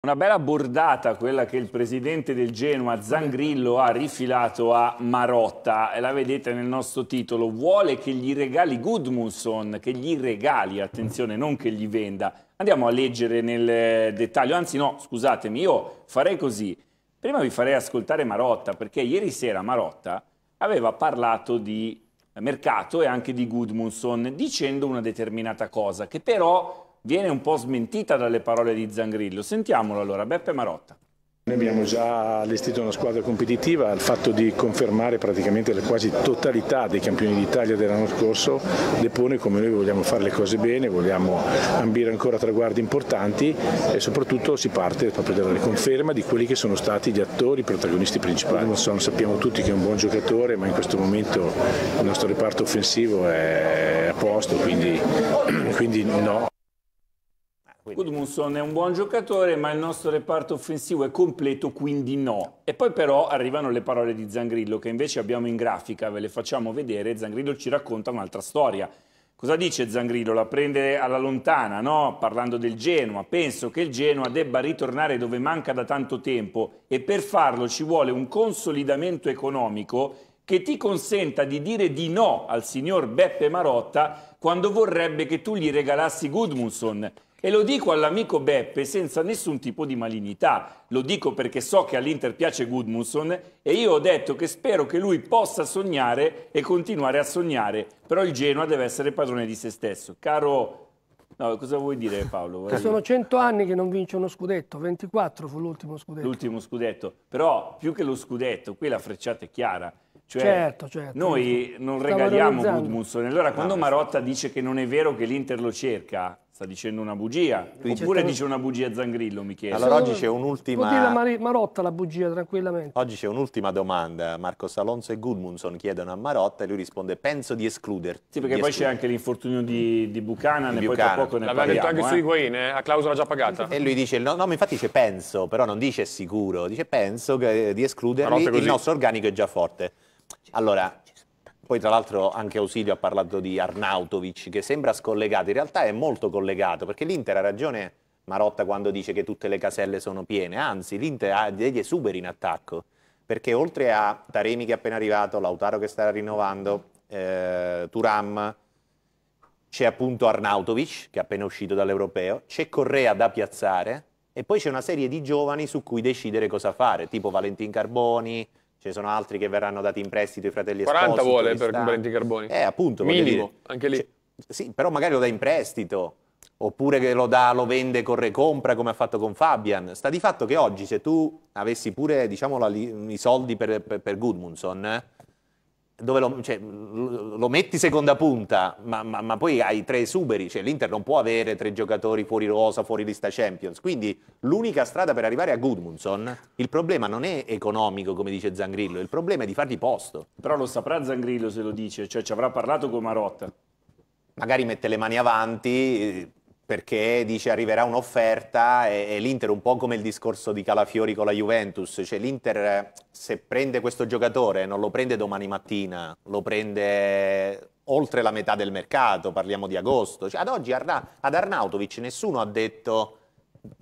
Una bella bordata quella che il presidente del Genoa Zangrillo ha rifilato a Marotta, e la vedete nel nostro titolo, vuole che gli regali Goodmunson, che gli regali, attenzione, non che gli venda. Andiamo a leggere nel eh, dettaglio, anzi no, scusatemi, io farei così, prima vi farei ascoltare Marotta, perché ieri sera Marotta aveva parlato di mercato e anche di Goodmunson, dicendo una determinata cosa, che però viene un po' smentita dalle parole di Zangrillo. Sentiamolo allora, Beppe Marotta. Noi abbiamo già allestito una squadra competitiva, il fatto di confermare praticamente la quasi totalità dei campioni d'Italia dell'anno scorso depone come noi vogliamo fare le cose bene, vogliamo ambire ancora traguardi importanti e soprattutto si parte proprio dalla conferma di quelli che sono stati gli attori, i protagonisti principali. Sono, sappiamo tutti che è un buon giocatore ma in questo momento il nostro reparto offensivo è a posto, quindi, quindi no. Quindi... Gudmundsson è un buon giocatore, ma il nostro reparto offensivo è completo, quindi no. E poi però arrivano le parole di Zangrillo, che invece abbiamo in grafica, ve le facciamo vedere, Zangrillo ci racconta un'altra storia. Cosa dice Zangrillo? La prende alla lontana, no? Parlando del Genoa. Penso che il Genoa debba ritornare dove manca da tanto tempo e per farlo ci vuole un consolidamento economico che ti consenta di dire di no al signor Beppe Marotta quando vorrebbe che tu gli regalassi Gudmundsson e lo dico all'amico Beppe senza nessun tipo di malignità, lo dico perché so che all'Inter piace Goodmundson e io ho detto che spero che lui possa sognare e continuare a sognare, però il Genoa deve essere padrone di se stesso. Caro No, cosa vuoi dire Paolo? Che sono 100 anni che non vince uno scudetto, 24 fu l'ultimo scudetto. L'ultimo scudetto, però più che lo scudetto, qui la frecciata è chiara. Cioè, certo, certo. Noi non Stavo regaliamo Gudmundsson, allora quando ah, Marotta dice che non è vero che l'Inter lo cerca, Sta dicendo una bugia. Tu Oppure dice una bugia Zangrillo, mi chiede. Allora oggi c'è un'ultima... Può dire la Marotta la bugia, tranquillamente. Oggi c'è un'ultima domanda. Marco Salonso e Gudmundsson chiedono a Marotta e lui risponde penso di escluderti. Sì, perché di poi c'è anche l'infortunio di, di Buchanan di Buchanan. poi tra poco ne L'aveva detto anche eh? su Higuain, eh? a clausola già pagata. E lui dice, no, no, ma infatti dice penso, però non dice sicuro, dice penso che, di escluderli, il nostro organico è già forte. Allora, poi tra l'altro anche Ausilio ha parlato di Arnautovic che sembra scollegato, in realtà è molto collegato perché l'Inter ha ragione Marotta quando dice che tutte le caselle sono piene, anzi l'Inter ha degli esuberi in attacco perché oltre a Taremi che è appena arrivato, Lautaro che starà rinnovando, eh, Turam, c'è appunto Arnautovic che è appena uscito dall'Europeo, c'è Correa da piazzare e poi c'è una serie di giovani su cui decidere cosa fare, tipo Valentin Carboni, ce ne sono altri che verranno dati in prestito i fratelli 40 Esposito. 40 vuole per Valenti Carboni. Eh, appunto. Minimo, anche lì. Cioè, sì, però magari lo dà in prestito, oppure che lo, dà, lo vende, corre, compra, come ha fatto con Fabian. Sta di fatto che oggi, se tu avessi pure, diciamo, la, i soldi per, per, per Goodmanson, eh, dove lo, cioè, lo, metti seconda punta, ma, ma, ma, poi hai tre esuberi, cioè l'Inter non può avere tre giocatori fuori rosa, fuori lista Champions, quindi l'unica strada per arrivare a Gudmundsson, il problema non è economico, come dice Zangrillo, il problema è di fargli posto. Però lo saprà Zangrillo se lo dice, cioè ci avrà parlato con Marotta. Magari mette le mani avanti, perché dice arriverà un'offerta e, e l'Inter un po' come il discorso di Calafiori con la Juventus, cioè l'Inter se prende questo giocatore non lo prende domani mattina, lo prende oltre la metà del mercato, parliamo di agosto, cioè, ad oggi Arna ad Arnautovic nessuno ha detto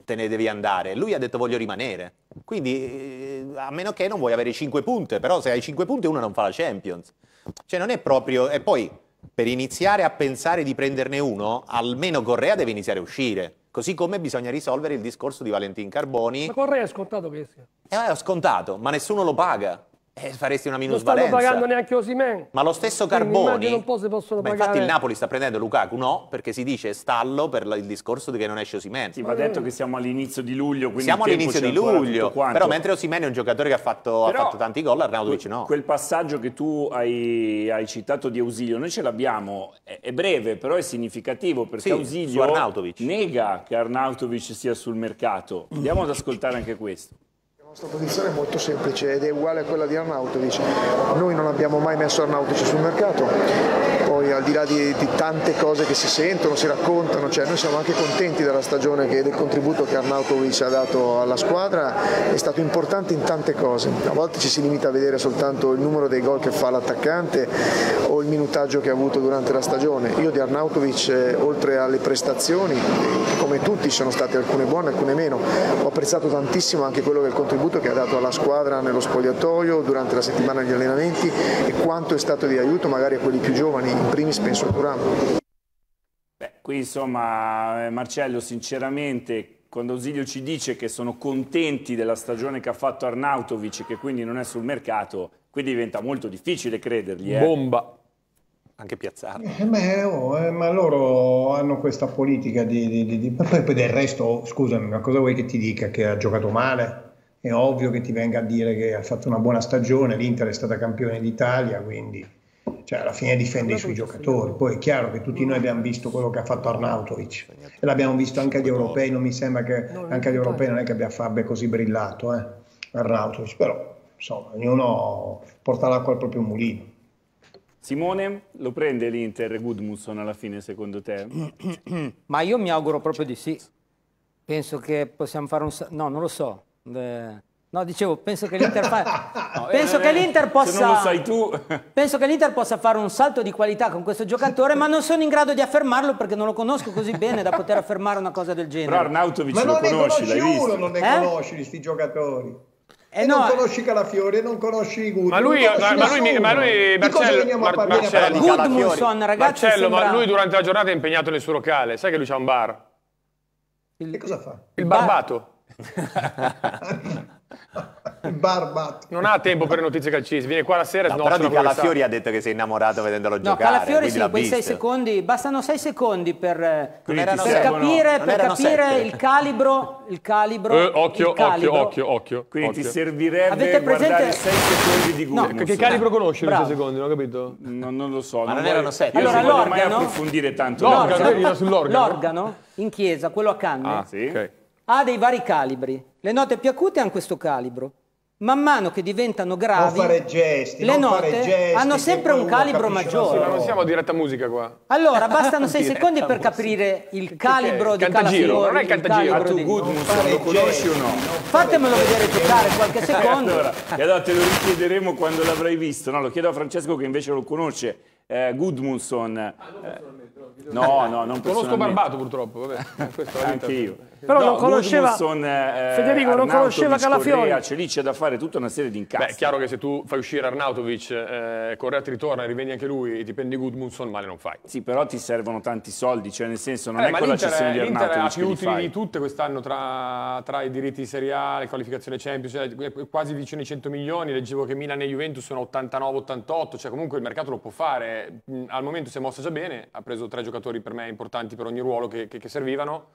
te ne devi andare, lui ha detto voglio rimanere, quindi eh, a meno che non vuoi avere 5 punte, però se hai 5 punte uno non fa la Champions, cioè non è proprio, e poi per iniziare a pensare di prenderne uno, almeno Correa deve iniziare a uscire. Così come bisogna risolvere il discorso di Valentin Carboni. Ma Correa è scontato che sia. Eh, è scontato, ma nessuno lo paga. Eh, faresti una minusvalenza. Non stanno pagando neanche Osimen. Ma lo stesso Carboni... un po' se possono ma Infatti il Napoli sta prendendo Lukaku, no? Perché si dice stallo per il discorso di che non esce Osimen. Ti va detto che siamo all'inizio di luglio, quindi Siamo all'inizio di luglio, però mentre Osimen è un giocatore che ha fatto, ha fatto tanti gol, Arnautovic no. Quel passaggio che tu hai, hai citato di Ausilio, noi ce l'abbiamo, è, è, breve, però è significativo, perché sì, Ausilio nega che Arnautovic sia sul mercato. Andiamo ad ascoltare anche questo. La nostra posizione è molto semplice ed è uguale a quella di Arnautovic. Noi non abbiamo mai messo Arnautovic sul mercato, poi al di là di, di tante cose che si sentono, si raccontano, cioè noi siamo anche contenti della stagione e del contributo che Arnautovic ha dato alla squadra, è stato importante in tante cose. A volte ci si limita a vedere soltanto il numero dei gol che fa l'attaccante o il minutaggio che ha avuto durante la stagione. Io di Arnautovic, eh, oltre alle prestazioni, come tutti sono state alcune buone, alcune meno, ho apprezzato tantissimo anche quello che il contributo contributo che ha dato alla squadra nello spogliatoio durante la settimana di allenamenti e quanto è stato di aiuto magari a quelli più giovani, in primis penso a Turan. Beh, qui insomma eh, Marcello sinceramente quando Ausilio ci dice che sono contenti della stagione che ha fatto Arnautovic e che quindi non è sul mercato, qui diventa molto difficile credergli. Eh? Bomba! Anche piazzarlo. Eh, oh, eh, ma loro hanno questa politica di... di, di, di... Poi, poi del resto, scusami, ma cosa vuoi che ti dica? Che ha giocato male? è ovvio che ti venga a dire che ha fatto una buona stagione, l'Inter è stata campione d'Italia, quindi cioè, alla fine difende i suoi giocatori. Poi è chiaro che tutti noi abbiamo visto quello che ha fatto Arnautovic e l'abbiamo visto anche agli europei, non mi sembra che anche agli europei non è che abbia Fabbe così brillato, eh, Arnautovic, però insomma, ognuno porta l'acqua al proprio mulino. Simone, lo prende l'Inter Gudmundsson alla fine secondo te? Ma io mi auguro proprio di sì. Penso che possiamo fare un... No, non lo so. No, dicevo, penso che l'Inter fa... no, eh, eh, possa... penso che l'Inter possa fare un salto di qualità con questo giocatore, ma non sono in grado di affermarlo perché non lo conosco così bene da poter affermare una cosa del genere. Però Arnautovic ma lo non conosci, ne conosci uno, non ne eh? conosci di sti giocatori. Eh, e no. Eh. non conosci Calafiore, non conosci Gudmund. Ma lui, ma, lui, ma lui Marcello, Mar- Marcello, Gudmundson, ragazzi, Marcello sembra... ma lui durante la giornata è impegnato nel suo locale. Sai che lui c'ha un bar? Il... Che cosa fa? Il, il barbato. Bar Barbat. Non ha tempo per le notizie calcistiche, viene qua la sera e no, Però di Calafiori ha detto che sei innamorato vedendolo no, giocare. Calafiori sì, quei sei secondi, bastano sei secondi per, eh, per capire, no. per capire il calibro, il calibro, eh, occhio, il calibro. occhio, occhio, occhio. Quindi occhio. ti servirebbe Avete presente... 6 secondi di Gurmus. No, che calibro conosci Bravo. in secondi, non ho capito? No, non lo so. Ma non, non erano 7. Allora, non voglio mai approfondire tanto. L'organo, l'organo in chiesa, quello accanto. Ah, sì? Ok ha dei vari calibri. Le note più acute hanno questo calibro. Man mano che diventano gravi, gesti, le note gesti, hanno sempre un calibro maggiore. Ma non siamo a diretta musica qua. Allora, bastano 6 secondi per capire il calibro di Calafiori. Non è il calibro di... Goodman, lo conosci o no? Fatemelo vedere giocare qualche eh, secondo. allora, e allora te lo richiederemo quando l'avrai visto. No, lo chiedo a Francesco che invece lo conosce. Eh, Goodmanson. Ah, No, no, non Conosco Barbato purtroppo, vabbè. Anche io. Però no, non conosceva eh, eh, Federico non conosceva Calafiori. C'è lì c'è da fare tutta una serie di incassi. Beh, è chiaro che se tu fai uscire Arnautovic, eh, ti ritorna, rivendi anche lui e ti prendi Gudmundsson, male non fai. Sì, però ti servono tanti soldi, cioè nel senso non eh, è quella cessione di Arnautovic ha più utili di tutte quest'anno tra, tra, i diritti di Serie A, le qualificazioni Champions, cioè, quasi vicino ai 100 milioni, leggevo che Milan e Juventus sono 89-88, cioè comunque il mercato lo può fare. Mm, al momento si è mossa già bene, ha preso tre giocatori per me importanti per ogni ruolo che, che, che servivano.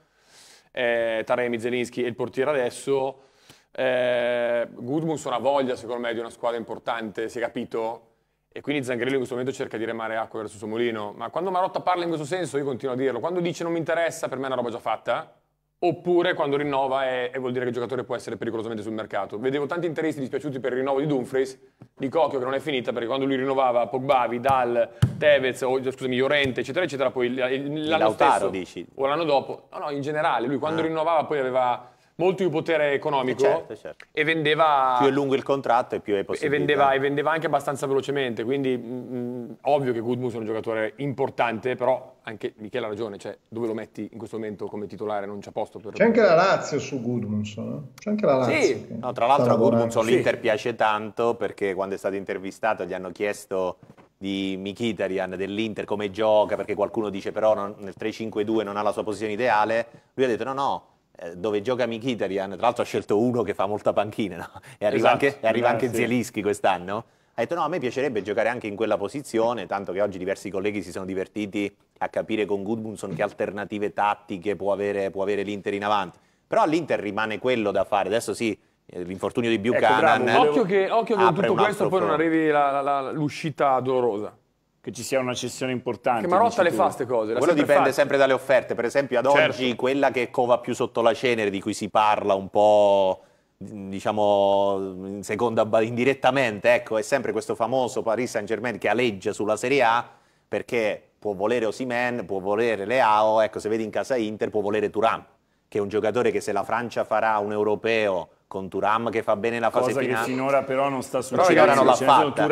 Eh, Taremi, Zelinski e il portiere adesso. Eh, Gudmundsson ha voglia, secondo me, di una squadra importante, si è capito? E quindi Zangrillo in questo momento cerca di remare acqua verso il suo mulino. Ma quando Marotta parla in questo senso, io continuo a dirlo. Quando dice non mi interessa, per me è una roba già fatta oppure quando rinnova e, e, vuol dire che il giocatore può essere pericolosamente sul mercato. Vedevo tanti interessi dispiaciuti per il rinnovo di Dumfries, di Cocchio che non è finita perché quando lui rinnovava Pogba, Vidal, Tevez, o, scusami, Llorente, eccetera, eccetera, poi l'anno Lautaro, stesso, dici. o l'anno dopo, no, no, in generale, lui quando ah. rinnovava poi aveva molto più potere economico certo, certo. e vendeva... Più è lungo il contratto e più è possibile. E vendeva, e vendeva anche abbastanza velocemente, quindi mh, mm, mm, ovvio che Goodmus è un giocatore importante, però anche Michele ha ragione, cioè dove lo metti in questo momento come titolare non c'è posto per... C'è anche la Lazio su Goodmunson, eh? c'è anche la Lazio. Sì. Che... No, tra l'altro a Goodmunson sì. l'Inter piace tanto perché quando è stato intervistato gli hanno chiesto di Mkhitaryan dell'Inter come gioca perché qualcuno dice però non, nel 3-5-2 non ha la sua posizione ideale, lui ha detto no no eh, dove gioca Mkhitaryan, tra l'altro ha scelto uno che fa molta panchina, no? e arriva esatto, anche, arriva anche eh, sì. Zielinski quest'anno, ha detto no, a me piacerebbe giocare anche in quella posizione, tanto che oggi diversi colleghi si sono divertiti a capire con Goodmunson che alternative tattiche può avere, può avere l'Inter in avanti. Però all'Inter rimane quello da fare, adesso sì, eh, l'infortunio di ecco, Buchanan. Ecco, occhio che, occhio che con tutto questo poi non arrivi l'uscita dolorosa che ci sia una cessione importante. Che Marotta le fa queste cose? Quello dipende fatte. sempre dalle offerte, per esempio ad certo. oggi quella che cova più sotto la cenere, di cui si parla un po' diciamo in seconda indirettamente, ecco, è sempre questo famoso Paris Saint-Germain che aleggia sulla Serie A perché può volere Osimen, può volere Leao, ecco, se vedi in casa Inter può volere Turam, che è un giocatore che se la Francia farà un europeo con Turam che fa bene la fase cosa finale. Cosa che finora però non sta succedendo. Però, non l'ha fatta.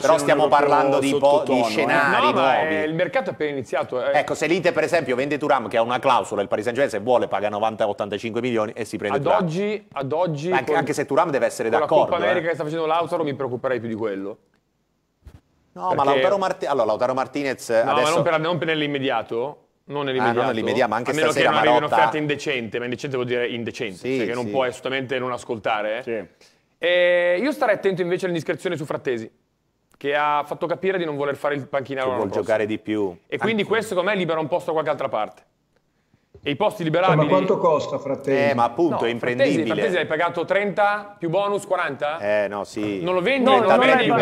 però stiamo parlando di, po- di eh. scenari eh. no, eh, il mercato è appena iniziato. Eh. Ecco, se l'Inter per esempio vende Turam che ha una clausola, il Paris Saint-Germain se vuole paga 90-85 milioni e si prende ad Turam. Oggi, ad oggi... Anche, con, anche, se Turam deve essere d'accordo. Con la Coppa America eh. che sta facendo Lautaro mi preoccuperei più di quello. No, Perché... ma Lautaro, Mart- allora, Lautaro Martinez... No, adesso... ma non, per, non per nell'immediato non nell'immediato, ah, non nell'immediato anche se meno che non Marotta... arrivi un'offerta indecente, ma indecente vuol dire indecente, sì, cioè che non sì. puoi assolutamente non ascoltare. Eh? Sì. io starei attento invece all'indiscrezione su Frattesi, che ha fatto capire di non voler fare il panchinaro. Non vuol prossima. giocare di più. E quindi Anch'io. questo secondo me libera un posto da qualche altra parte. E i posti liberabili... Cioè, ma quanto costa, fratello? Eh, ma appunto, no, è imprendibile. Frattesi, frattesi hai pagato 30 più bonus 40? Eh, no, sì. Non lo vendi? No, non, non, vendi, non,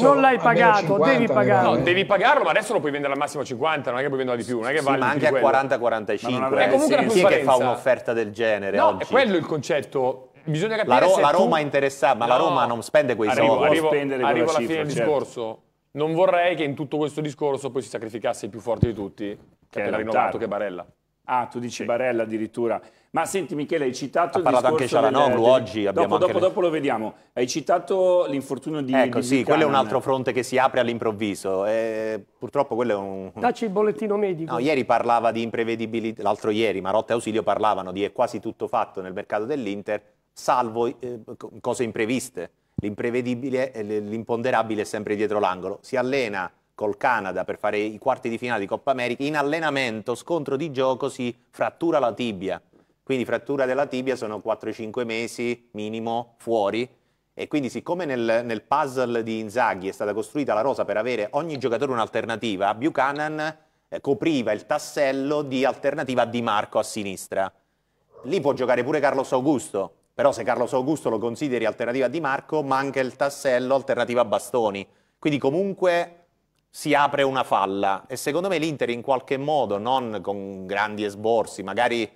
non l'hai pagato, 50, devi pagarlo. Eh, no, devi pagarlo, ma adesso lo puoi vendere al massimo 50, non è che puoi venderlo di più, non è che sì, vale ma anche a 40-45. È comunque sì, Chi che fa un'offerta del genere no, oggi? è quello il concetto. Bisogna capire la, Ro- la Roma tu... è ma no, la Roma non spende quei arrivo, soldi. Arrivo, arrivo alla fine del certo. discorso. Non vorrei che in tutto questo discorso poi si sacrificasse il più forte di tutti, che, che è Rinovato, che Barella. Ah, tu dici sì. Barella addirittura. Ma senti Michele, hai citato... Ha parlato anche Cialanoglu del... oggi. Dopo, dopo, le... dopo, lo vediamo. Hai citato l'infortunio di... Ecco, di sì, Buchanan. quello è un altro fronte che si apre all'improvviso. Eh, purtroppo quello è un... Dacci il bollettino medico. No, ieri parlava di imprevedibilità, l'altro ieri Marotta e Ausilio parlavano di è quasi tutto fatto nel mercato dell'Inter, salvo eh, cose impreviste. L'imprevedibile, eh, l'imponderabile è sempre dietro l'angolo. Si allena col Canada per fare i quarti di finale di Coppa America, in allenamento, scontro di gioco, si frattura la tibia. Quindi frattura della tibia sono 4-5 mesi minimo fuori. E quindi siccome nel, nel, puzzle di Inzaghi è stata costruita la rosa per avere ogni giocatore un'alternativa, Buchanan eh, copriva il tassello di alternativa a Di Marco a sinistra. Lì può giocare pure Carlos Augusto, però se Carlos Augusto lo consideri alternativa a Di Marco, manca il tassello alternativa a Bastoni. Quindi comunque si apre una falla e secondo me l'Inter in qualche modo, non con grandi esborsi, magari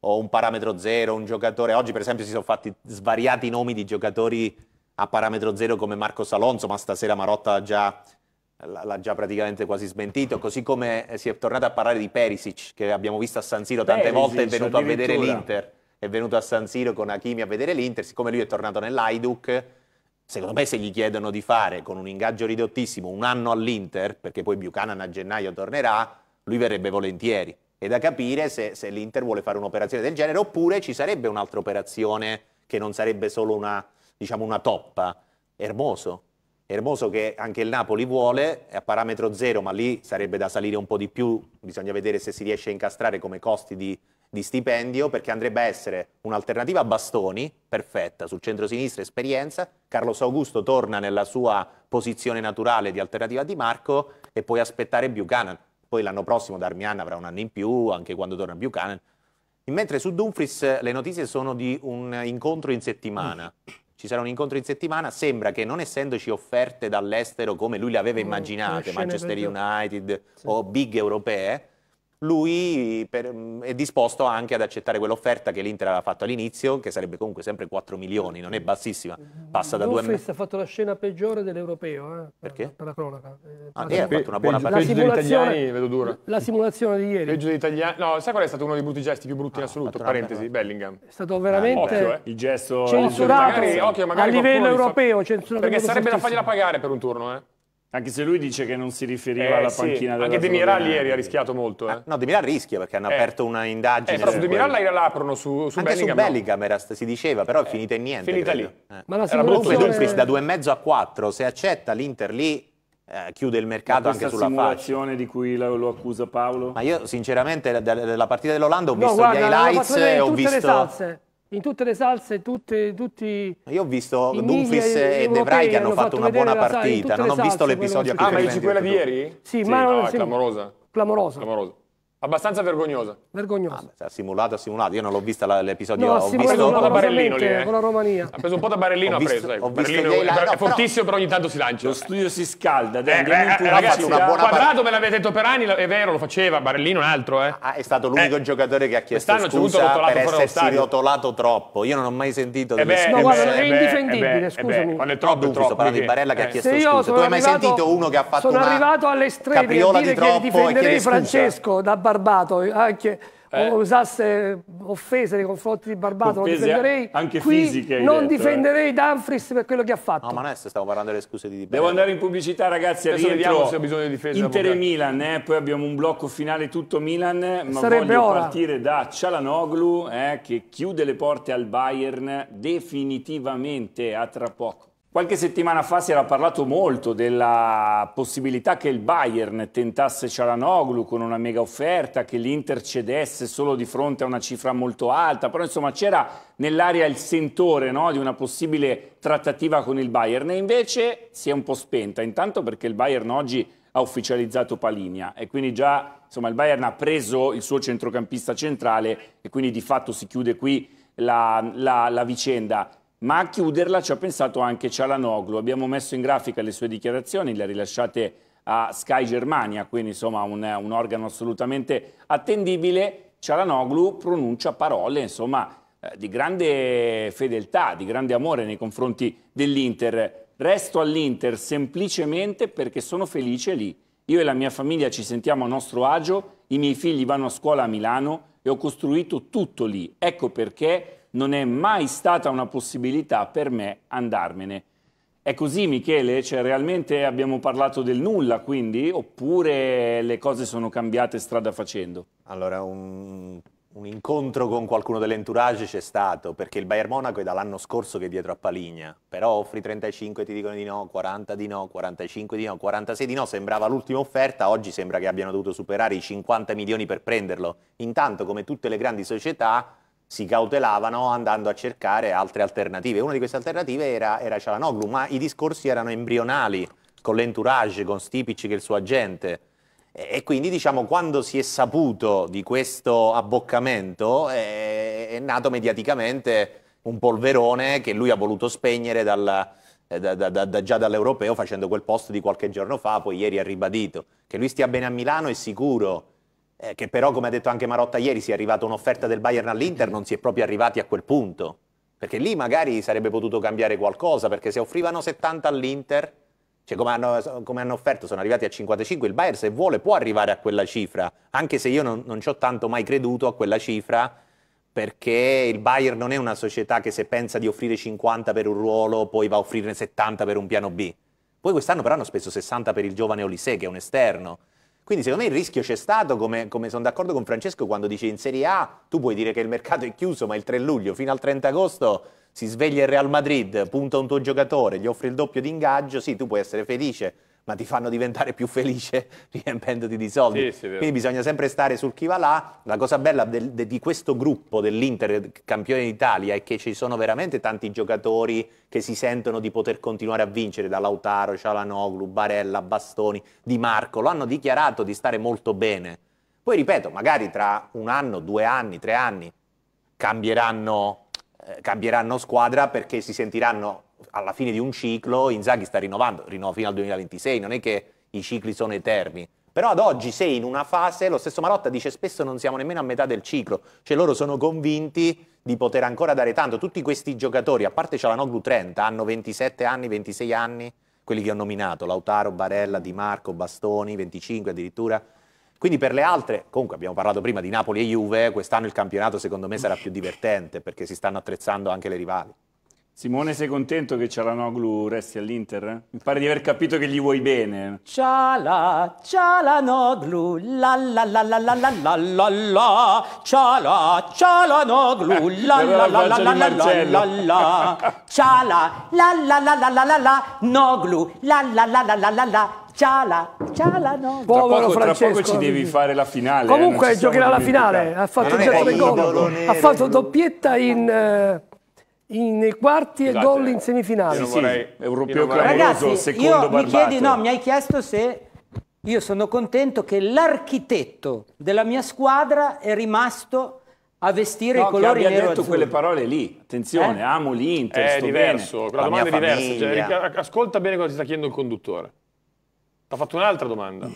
o un parametro zero, un giocatore, oggi per esempio si sono fatti svariati nomi di giocatori a parametro zero come Marco Salonso, ma stasera Marotta già, l'ha già praticamente quasi smentito, così come eh, si è tornato a parlare di Perisic, che abbiamo visto a San Siro tante Perisic, volte, è venuto a vedere l'Inter, è venuto a San Siro con Hakimi a vedere l'Inter, siccome lui è tornato nell'Aiduc, Secondo me se gli chiedono di fare con un ingaggio ridottissimo un anno all'Inter, perché poi Buchanan a gennaio tornerà, lui verrebbe volentieri. È da capire se, se l'Inter vuole fare un'operazione del genere oppure ci sarebbe un'altra operazione che non sarebbe solo una, diciamo, una toppa. Ermoso. Ermoso che anche il Napoli vuole, è a parametro zero, ma lì sarebbe da salire un po' di più, bisogna vedere se si riesce a incastrare come costi di, di stipendio perché andrebbe a essere un'alternativa a Bastoni, perfetta, sul centro-sinistra esperienza, Carlos Augusto torna nella sua posizione naturale di alternativa a Di Marco e puoi aspettare Buchanan. Poi l'anno prossimo Darmian avrà un anno in più, anche quando torna Buchanan. Mentre su Dumfries le notizie sono di un incontro in settimana. Ci sarà un incontro in settimana, sembra che non essendoci offerte dall'estero come lui le aveva mm, immaginate, Manchester United sì. o big europee, lui per, mm, è disposto anche ad accettare quell'offerta che l'Inter aveva fatto all'inizio, che sarebbe comunque sempre 4 milioni, non è bassissima, passa da 2 milioni. ha fatto la scena peggiore dell'europeo, eh, Perché? Per la cronaca. Eh, ah, eh, ha fatto una buona partita. Peggio degli italiani, vedo dura. La simulazione di ieri. Peggio degli italiani, no, sai qual è stato uno dei brutti gesti più brutti ah, in assoluto, parentesi, Bellingham. È stato veramente... Occhio, eh. Il gesto... Censurato magari, occhio, magari a livello europeo, fa... Perché sarebbe da fargliela pagare per un turno, eh. Anche se lui dice che non si riferiva eh, alla panchina sì. Anche De Miral ieri ha rischiato molto. Ah, eh? Ah, no, De Miral rischia perché hanno eh. aperto una indagine. Eh, però su De Miral l'aprono su, su Anche Bellingham. Anche su Bellingham no. era, si diceva, però è eh, finita in niente. Finita credo. lì. Eh. Ma la simulazione... Dunque da 2,5 a quattro, se accetta l'Inter lì, eh, chiude il mercato anche sulla faccia. di cui lo, lo, accusa Paolo? Ma io sinceramente della partita dell'Olanda ho no, visto guarda, gli highlights, ho visto in tutte le salse, tutte, tutti... Io ho visto Dumfries e De Vrij che hanno fatto, una buona partita, non ho visto l'episodio che Ah, ma dici quella di ieri? Sì, sì ma... No, ah, è clamorosa. Clamorosa. Clamorosa. Abbastanza vergognosa. Vergognosa. Ah, ha simulato, simulato. Io non l'ho vista l'episodio. No, ho visto un po' da Barellino lì. Eh. Con la Romania. Ha preso un po' da Barellino. Visto, ha preso. Ecco. Barellino è, è fortissimo, però ogni tanto si lancia. Lo studio si scalda. eh, eh, eh, ragazzi, una buona quadrato me l'avete detto per anni. È vero, lo faceva. Barellino un altro. Eh. Ah, è stato l'unico eh, giocatore che ha chiesto scusa per essersi rotolato troppo. Io non ho mai sentito. Eh beh, no, guarda, eh è eh indifendibile. Scusami. Quando è troppo, troppo. Sto di Barella che ha chiesto scusa. Tu hai mai sentito uno che ha fatto una. Sono arrivato alle stelle di dire che Francesco da Barellino Barbato, anche eh. eh. usasse offese nei confronti di Barbato, Confesi lo difenderei anche qui, fisiche, non detto, eh. difenderei eh. Danfris per quello che ha fatto. No, ma adesso stiamo parlando delle scuse di Di Devo andare in pubblicità, ragazzi. Adesso vediamo se ho bisogno di difesa. Inter e Milan, eh? poi abbiamo un blocco finale tutto Milan. Ma Sarebbe voglio ora. partire da Cialanoglu eh, che chiude le porte al Bayern definitivamente a tra poco. Qualche settimana fa si era parlato molto della possibilità che il Bayern tentasse Cialanoglu con una mega offerta, che l'Inter cedesse solo di fronte a una cifra molto alta, però insomma c'era nell'aria il sentore no, di una possibile trattativa con il Bayern e invece si è un po' spenta, intanto perché il Bayern oggi ha ufficializzato Palinia e quindi già insomma, il Bayern ha preso il suo centrocampista centrale e quindi di fatto si chiude qui la, la, la vicenda ma a chiuderla ci ha pensato anche Cialanoglu. Abbiamo messo in grafica le sue dichiarazioni, le ha rilasciate a Sky Germania, quindi insomma un, un organo assolutamente attendibile. Cialanoglu pronuncia parole, insomma, eh, di grande fedeltà, di grande amore nei confronti dell'Inter. Resto all'Inter semplicemente perché sono felice lì. Io e la mia famiglia ci sentiamo a nostro agio, i miei figli vanno a scuola a Milano e ho costruito tutto lì. Ecco perché non è mai stata una possibilità per me andarmene. È così Michele? Cioè realmente abbiamo parlato del nulla quindi? Oppure le cose sono cambiate strada facendo? Allora un, un incontro con qualcuno dell'entourage c'è stato perché il Bayern Monaco è dall'anno scorso che è dietro a Paligna però offri 35 e ti dicono di no, 40 di no, 45 di no, 46 di no sembrava l'ultima offerta, oggi sembra che abbiano dovuto superare i 50 milioni per prenderlo intanto come tutte le grandi società si cautelavano andando a cercare altre alternative. Una di queste alternative era, era Cialanoglu, ma i discorsi erano embrionali, con l'entourage, con Stipic che è il suo agente. E, e quindi diciamo quando si è saputo di questo abboccamento è, eh, è nato mediaticamente un polverone che lui ha voluto spegnere dal, eh, da, da, da, già dall'europeo facendo quel post di qualche giorno fa, poi ieri ha ribadito che lui stia bene a Milano è sicuro, eh, che però, come ha detto anche Marotta ieri, si è arrivata un'offerta del Bayern all'Inter, non si è proprio arrivati a quel punto. Perché lì magari sarebbe potuto cambiare qualcosa, perché se offrivano 70 all'Inter, cioè come hanno, come hanno offerto, sono arrivati a 55, il Bayern se vuole può arrivare a quella cifra, anche se io non, non ci ho tanto mai creduto a quella cifra, perché il Bayern non è una società che se pensa di offrire 50 per un ruolo poi va a offrirne 70 per un piano B. Poi quest'anno però hanno speso 60 per il giovane Olise, che è un esterno. Quindi secondo me il rischio c'è stato, come, come sono d'accordo con Francesco quando dice in Serie A, tu puoi dire che il mercato è chiuso, ma il 3 luglio fino al 30 agosto si sveglia il Real Madrid, punta un tuo giocatore, gli offre il doppio di ingaggio, sì, tu puoi essere felice, ma ti fanno diventare più felice riempendoti di soldi. Sì, sì, Quindi bisogna sempre stare sul chi va là. La cosa bella del, de, di questo gruppo dell'Inter campione d'Italia è che ci sono veramente tanti giocatori che si sentono di poter continuare a vincere, da Lautaro, Cialanoglu, Barella, Bastoni, Di Marco, lo hanno dichiarato di stare molto bene. Poi ripeto, magari tra un anno, due anni, tre anni cambieranno, eh, cambieranno squadra perché si sentiranno alla fine di un ciclo Inzaghi sta rinnovando, rinnova fino al 2026, non è che i cicli sono eterni. Però ad oggi sei in una fase, lo stesso Marotta dice spesso non siamo nemmeno a metà del ciclo, cioè loro sono convinti di poter ancora dare tanto. Tutti questi giocatori, a parte Cialanoglu 30, hanno 27 anni, 26 anni, quelli che ho nominato, Lautaro, Barella, Di Marco, Bastoni, 25 addirittura. Quindi per le altre, comunque abbiamo parlato prima di Napoli e Juve, quest'anno il campionato secondo me sarà più divertente perché si stanno attrezzando anche le rivali. Simone, sei contento che Cialanoglu resti all'Inter? Mi pare di aver capito che gli vuoi bene. Ciala, Cialanoglu, la la la la la la la la la Ciala, Cialanoglu, la la la la la la la la Ciala, la la la la la la la Noglu, la la la la la la la Ciala, Ciala no. Povero tra poco, Tra poco ci devi fare la finale. Comunque eh, giocherà la finale, ha fatto un gesto di gol, ha fatto doppietta in... Eh, in, nei quarti esatto. e gol in semifinale. Io sì, vorrei europeo clamoroso, secondo io Mi, chiedi, no, mi hai chiesto se io sono contento che l'architetto della mia squadra è rimasto a vestire no, i colori nero azzurro. abbia detto azzurro. quelle parole lì. Attenzione, eh? amo l'Inter, È diverso, bene. la, domanda è diversa. Cioè, ascolta bene cosa ti sta chiedendo il conduttore. Ti ha fatto un'altra domanda.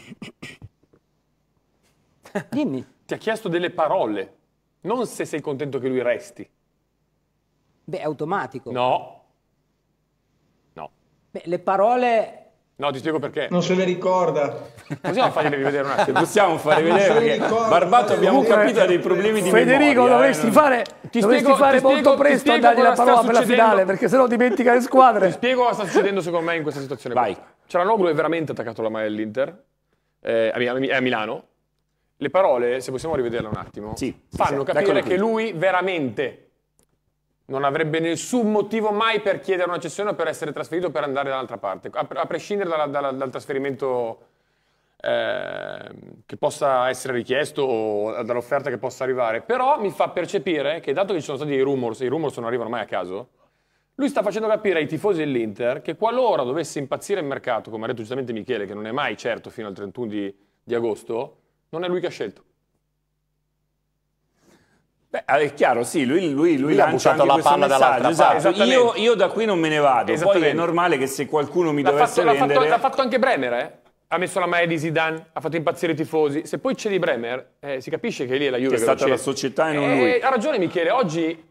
Dimmi. Ti ha chiesto delle parole, non se sei contento che lui resti. Beh, è automatico. No. No. Beh, le parole... No, ti spiego perché. Non se le ricorda. Possiamo fargliele rivedere un attimo? Possiamo fare vedere perché ricordo, Barbato abbiamo capito dei problemi di Federico memoria, eh. dovresti fare, ti dovresti spiego, fare ti molto spiego, presto a dargli la parola per la finale perché sennò dimentica le squadre. Ti spiego cosa sta succedendo secondo me in questa situazione. Vai. Cialanoglu è veramente attaccato alla maglia dell'Inter, è eh, a Milano. Le parole, se possiamo rivederle un attimo, sì, fanno sì, capire che lui veramente non avrebbe nessun motivo mai per chiedere una cessione o per essere trasferito o per andare dall'altra parte, a, a prescindere dalla, dalla, dal trasferimento eh, che possa essere richiesto o dall'offerta che possa arrivare. Però mi fa percepire che dato che ci sono stati i rumors, i rumors non arrivano mai a caso, lui sta facendo capire ai tifosi dell'Inter che qualora dovesse impazzire il mercato, come ha detto giustamente Michele, che non è mai certo fino al 31 di, di agosto, non è lui che ha scelto. Beh, ah, è chiaro, sì, lui, lui, lui ha buttato la palla dall'altra esatto. parte. Io, io, da qui non me ne vado, poi è normale che se qualcuno mi l'ha dovesse fatto, vendere... L'ha fatto, l'ha fatto anche Bremer, eh? ha messo la maglia di Zidane, ha fatto impazzire i tifosi. Se poi c'è di Bremer, eh, si capisce che lì è la Juve che è stata la società e non eh, lui. Ha ragione Michele, oggi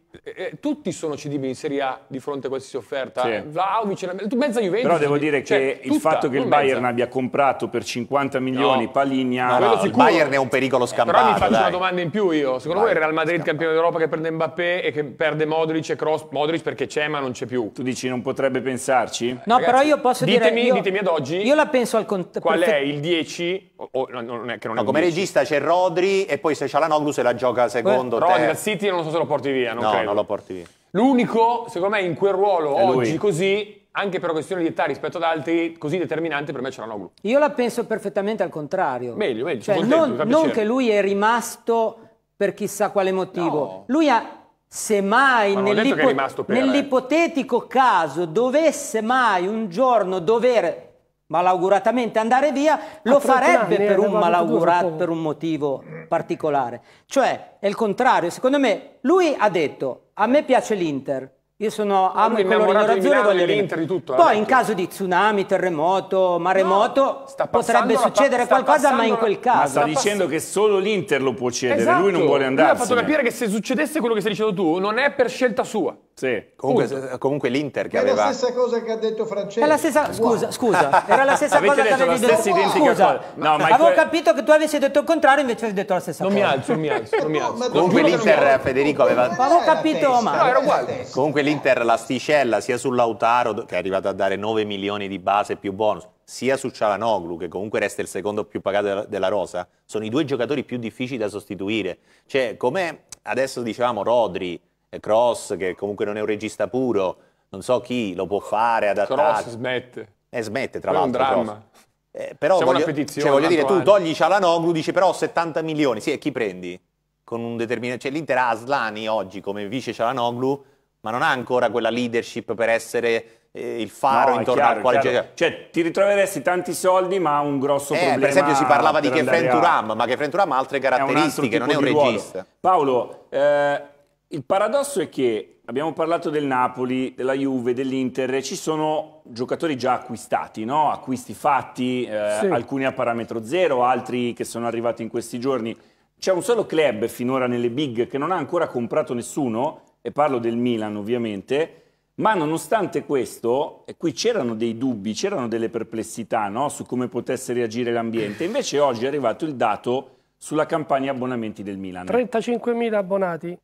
tutti sono cedibili in Serie A di fronte a qualsiasi offerta. Sì. Vlaovic, mezza Juventus. Però devo dire cioè, che il tutta, fatto che il Bayern mezza. abbia comprato per 50 milioni no. Paligna... No, no, il Bayern è un pericolo scampato. Eh, però mi faccio dai. una domanda in più io. Secondo voi il Real Madrid scampato. campione d'Europa che prende Mbappé e che perde Modric e Cross? Modric perché c'è ma non c'è più. Tu dici non potrebbe pensarci? No, Ragazzi, però io posso ditemi, dire... ditemi ad oggi... Io la penso al contrario. Qual è il 10 o, o, non è, che non è no, come regista c'è Rodri e poi se c'è la Noglu se la gioca secondo Rodri al City non so se lo porti via, non no, credo. non lo porti via. L'unico, secondo me, in quel ruolo è oggi lui. così, anche per una questione di età rispetto ad altri, così determinante per me c'è la Noglu. Io la penso perfettamente al contrario. Meglio, meglio. Cioè, contento, non, non che lui è rimasto per chissà quale motivo. No. Lui ha semmai nell'ipo- per, nell'ipotetico eh. caso dovesse mai un giorno dover malauguratamente andare via, lo ah, farebbe eh, per, un malaugurato, per un motivo particolare. Cioè, è il contrario. Secondo me, lui ha detto, a me piace l'Inter, io sono ah, amo i colori nero-azzurri, voglio l'Inter di tutto. Poi in caso di tsunami, terremoto, maremoto, no, potrebbe la, succedere qualcosa, ma in quel caso. Ma sta, dicendo che solo l'Inter lo può cedere, esatto. lui non esatto. vuole andare. Lui ha fatto capire che se succedesse quello che stai dicendo tu, non è per scelta sua. Sì. Comunque, comunque l'Inter che è aveva... È la stessa cosa che ha detto Francesco. È la stessa... Scusa, wow. scusa. Era la stessa cosa che avevi detto. Scusa. No, ma Avevo capito che tu avessi detto il contrario, invece avevi detto la stessa non cosa. Mi alzo, non mi alzo, non mi alzo. No, comunque l'Inter, Federico, aveva... Ma avevo capito, ma... No, era uguale. Comunque l'Inter, l'asticella, sia sull'Autaro, che è arrivato a dare 9 milioni di base più bonus, sia su Cialanoglu, che comunque resta il secondo più pagato della rosa, sono i due giocatori più difficili da sostituire. Cioè, come adesso dicevamo Rodri Cross, che comunque non è un regista puro, non so chi lo può fare, adattare. Cross smette. Eh, smette, tra l'altro. È un dramma. Eh, però voglio, cioè, voglio dire, anno. tu togli Cialanoglu, dici però 70 milioni, sì, e chi prendi? Con un determinato... Cioè l'Inter ha Aslani oggi come vice Cialanoglu, ma non ha ancora quella leadership per essere eh, il faro no, intorno chiaro, al quale... Chiaro. Cioè ti ritroveresti tanti soldi, ma un grosso eh, problema... Per esempio si parlava di Kefren Turam, a... ma Kefren Turam ha altre caratteristiche, è non è un regista. Ruolo. Paolo... Eh il paradosso è che abbiamo parlato del Napoli, della Juve, dell'Inter, ci sono giocatori già acquistati, no? acquisti fatti, eh, sì. alcuni a parametro zero, altri che sono arrivati in questi giorni. C'è un solo club finora nelle big che non ha ancora comprato nessuno, e parlo del Milan ovviamente, ma nonostante questo, e qui c'erano dei dubbi, c'erano delle perplessità no? su come potesse reagire l'ambiente, invece oggi è arrivato il dato sulla campagna abbonamenti del Milan. 35.000 abbonati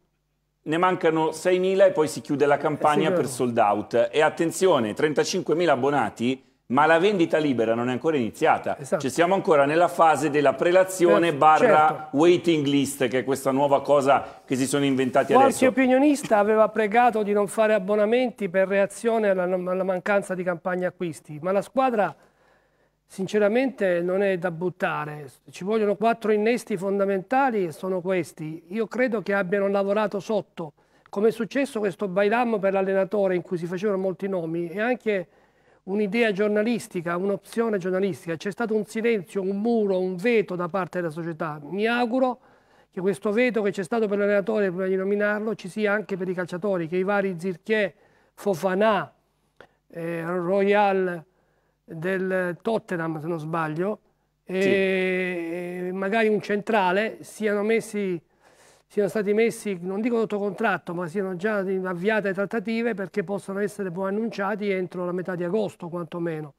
ne mancano 6.000 e poi si chiude la eh, campagna per sold out. E attenzione, 35.000 abbonati, ma la vendita libera non è ancora iniziata. Esatto. Cioè siamo ancora nella fase della prelazione certo. barra certo. waiting list, che è questa nuova cosa che si sono inventati Qualche adesso. Qualche opinionista aveva pregato di non fare abbonamenti per reazione alla, alla mancanza di campagna acquisti, ma la squadra sinceramente non è da buttare. Ci vogliono quattro innesti fondamentali e sono questi. Io credo che abbiano lavorato sotto, come è successo questo bailam per l'allenatore in cui si facevano molti nomi e anche un'idea giornalistica, un'opzione giornalistica. C'è stato un silenzio, un muro, un veto da parte della società. Mi auguro che questo veto che c'è stato per l'allenatore prima di nominarlo ci sia anche per i calciatori, che i vari Zirchè, Fofanà, eh, Royal, del Tottenham, se non sbaglio, e sì. magari un centrale siano messi siano stati messi, non dico sotto contratto, ma siano già avviate trattative perché possono essere poi annunciati entro la metà di agosto, quantomeno.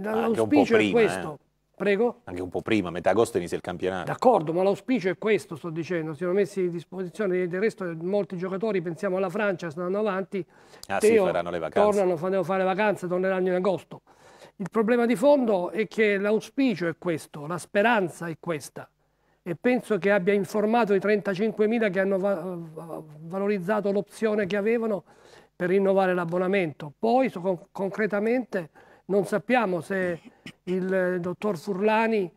L'auspicio è eh. questo. Eh. Prego? Anche un po' prima, metà agosto inizia il campionato. D'accordo, ma l'auspicio è questo, sto dicendo. Siamo messi a disposizione del resto molti giocatori, pensiamo alla Francia, stanno avanti. Ah Teo, sì, faranno le vacanze. Tornano, fanno fare vacanze, torneranno in agosto. Il problema di fondo è che l'auspicio è questo, la speranza è questa. E penso che abbia informato i 35.000 che hanno va valorizzato l'opzione che avevano per rinnovare l'abbonamento. Poi, so, con concretamente non sappiamo se il dottor Furlani,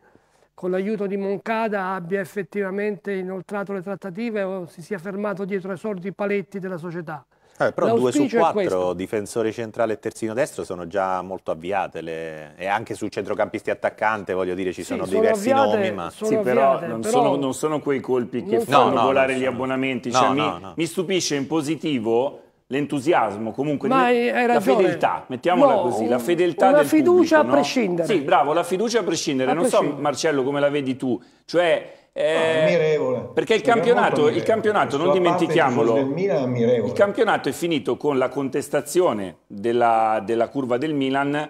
con l'aiuto di Moncada, abbia effettivamente inoltrato le trattative o si sia fermato dietro ai sordi paletti della società. Eh, però due su quattro, difensore centrale e terzino destro, sono già molto avviate. Le... E anche su centrocampisti attaccante, voglio dire, ci sì, sono, sono, diversi avviate, nomi. Ma... Sono sì, però, non, però... Sono, non, Sono, quei colpi che fanno no, volare gli abbonamenti. No, Cioè, mi, mi stupisce in positivo l'entusiasmo, comunque Ma hai, hai la fedeltà, mettiamola no, così, la fedeltà una del fiducia pubblico, a prescindere. No? Sì, bravo, la fiducia a prescindere. A non prescindere. so Marcello come la vedi tu, cioè eh, no, ah, perché il cioè, campionato, il campionato non dimentichiamolo, il campionato è finito con la contestazione della, della curva del Milan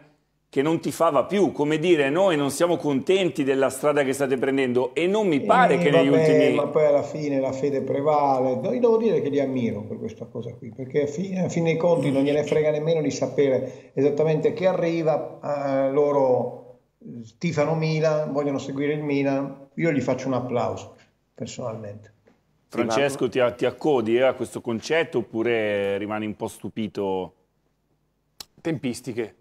che non ti fava più, come dire noi non siamo contenti della strada che state prendendo e non mi pare eh, che vabbè, negli ultimi... Ma poi alla fine la fede prevale, io devo dire che li ammiro per questa cosa qui, perché a fine, a fine dei conti non gliene frega nemmeno di sapere esattamente chi arriva, eh, loro eh, tifano Milan, vogliono seguire il Milan, io gli faccio un applauso personalmente. Francesco ti, ti accodi eh, a questo concetto oppure rimani un po' stupito? Tempistiche.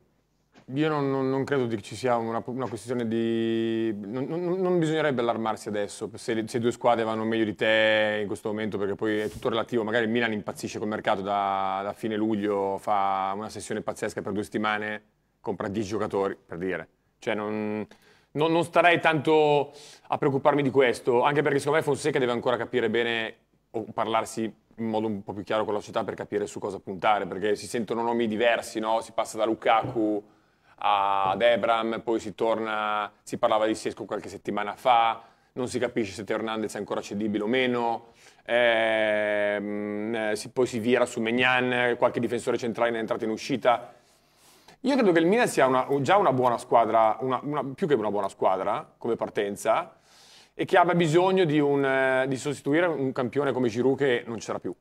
Io non, non, non, credo che ci sia una, una questione di... Non, non, bisognerebbe allarmarsi adesso se, se due squadre vanno meglio di te in questo momento perché poi è tutto relativo. Magari Milan impazzisce col mercato da, da fine luglio, fa una sessione pazzesca per due settimane, compra 10 giocatori, per dire. Cioè non, starei tanto a preoccuparmi di questo, anche perché secondo me Fonseca deve ancora capire bene o parlarsi in modo un po' più chiaro con la società per capire su cosa puntare, perché si sentono nomi diversi, no? si passa da Lukaku ad Ebram, poi si torna, si parlava di Sesco qualche settimana fa, non si capisce se Teo Hernandez è ancora cedibile o meno, ehm, eh, si, poi si vira su Megnan, qualche difensore centrale in entrata e in uscita. Io credo che il Milan sia una, già una buona squadra, una, una, più che una buona squadra come partenza, e che abbia bisogno di, un, eh, di sostituire un campione come Giroud che non c'era più,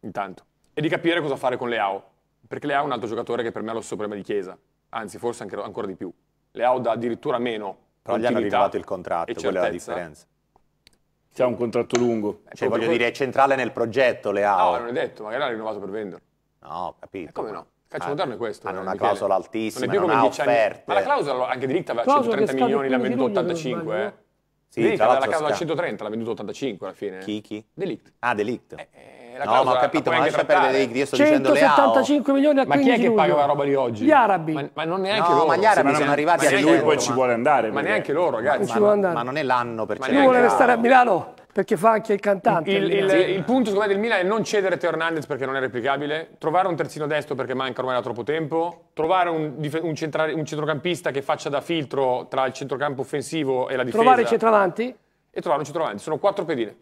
intanto, e di capire cosa fare con Leao, perché Leao è un altro giocatore che per me è lo supremo di Chiesa anzi forse anche, ancora di più. Le Auda addirittura meno. Però gli hanno rinnovato il contratto, quella è la differenza. C'è un contratto lungo. Eh, cioè, voglio per... dire, è centrale nel progetto le Auda. No, non è detto, magari l'ha rinnovato per venderlo. No, capito. E eh, come no? Il calcio ah, moderno è questo. Hanno eh, una Michele. clausola altissima, non, è più come non ha offerte. Anni. Ma la clausola anche di aveva 130 milioni, l'ha venduto 85, eh. Sì, Delict aveva la clausola a 130, l'ha venduto 85 alla fine. Chi, chi? Delict. Ah, Delict. Eh, eh la no, ma ho capito, ma lascia perdere dei io sto 175 milioni a 15 Ma chi è che paga la roba di oggi? Gli arabi. Ma, ma non neanche no, loro. ma gli arabi sono arrivati a lui poi ci vuole andare. Ma neanche loro, ragazzi. Ma non è l'anno per cercare. Lui vuole restare a Milano perché fa anche il cantante. Il, il, il, il punto secondo me del Milan è non cedere Teo Hernandez perché non è replicabile, trovare un terzino destro perché manca ormai da troppo tempo, trovare un, un, centra, un, centrocampista che faccia da filtro tra il centrocampo offensivo e la difesa. Trovare il centravanti? E trovare un centravanti, sono quattro pedine.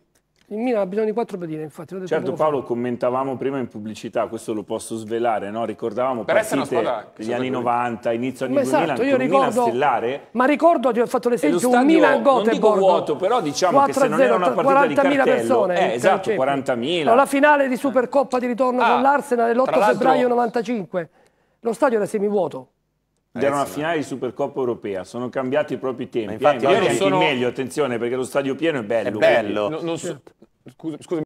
Il Milan ha bisogno di quattro pedine, infatti. Detto certo Paolo, fa. commentavamo prima in pubblicità, questo lo posso svelare, no? ricordavamo per partite degli anni 90, inizio anni ma 2000, esatto, io ricordo, Milan stellare. Ma ricordo, ti ho fatto l'esempio, un Milan Göteborg. vuoto, però diciamo che se non era una partita di cartello, persone, eh, esatto, 40.000. No, la finale di Supercoppa di ritorno ah, con l'Arsenal dell'8 febbraio 95, lo stadio era semivuoto. Era eh, una finale di Supercoppa europea, sono cambiati i propri tempi. Ma infatti, eh, ieri anche sono... il meglio, attenzione, perché lo stadio pieno è bello. È bello. bello. No, so... Scusa, scusami.